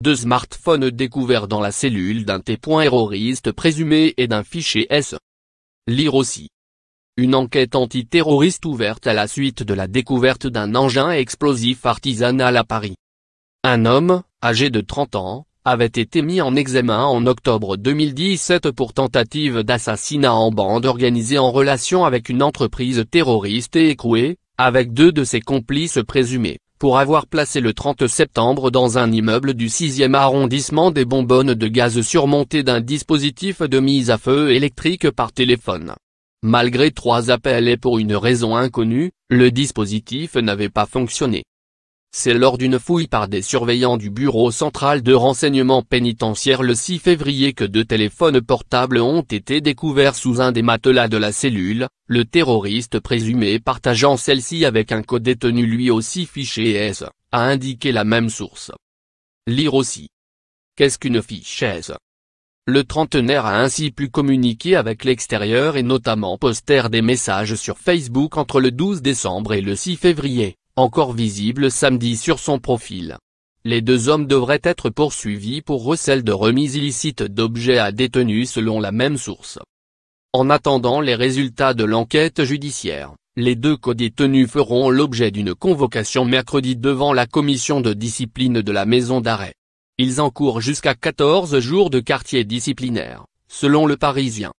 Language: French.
Deux smartphones découverts dans la cellule d'un terroriste présumé et d'un fichier S. Lire aussi. Une enquête antiterroriste ouverte à la suite de la découverte d'un engin explosif artisanal à Paris. Un homme, âgé de 30 ans, avait été mis en examen en octobre 2017 pour tentative d'assassinat en bande organisée en relation avec une entreprise terroriste et écroué, avec deux de ses complices présumés pour avoir placé le 30 septembre dans un immeuble du 6e arrondissement des bonbonnes de gaz surmontées d'un dispositif de mise à feu électrique par téléphone. Malgré trois appels et pour une raison inconnue, le dispositif n'avait pas fonctionné. C'est lors d'une fouille par des surveillants du Bureau central de renseignement pénitentiaire le 6 février que deux téléphones portables ont été découverts sous un des matelas de la cellule, le terroriste présumé partageant celle-ci avec un codétenu lui aussi fiché S, a indiqué la même source. Lire aussi. Qu'est-ce qu'une fiche S le trentenaire a ainsi pu communiquer avec l'extérieur et notamment poster des messages sur Facebook entre le 12 décembre et le 6 février encore visible samedi sur son profil. Les deux hommes devraient être poursuivis pour recel de remise illicite d'objets à détenus selon la même source. En attendant les résultats de l'enquête judiciaire, les deux codétenus feront l'objet d'une convocation mercredi devant la commission de discipline de la maison d'arrêt. Ils encourent jusqu'à 14 jours de quartier disciplinaire, selon le Parisien.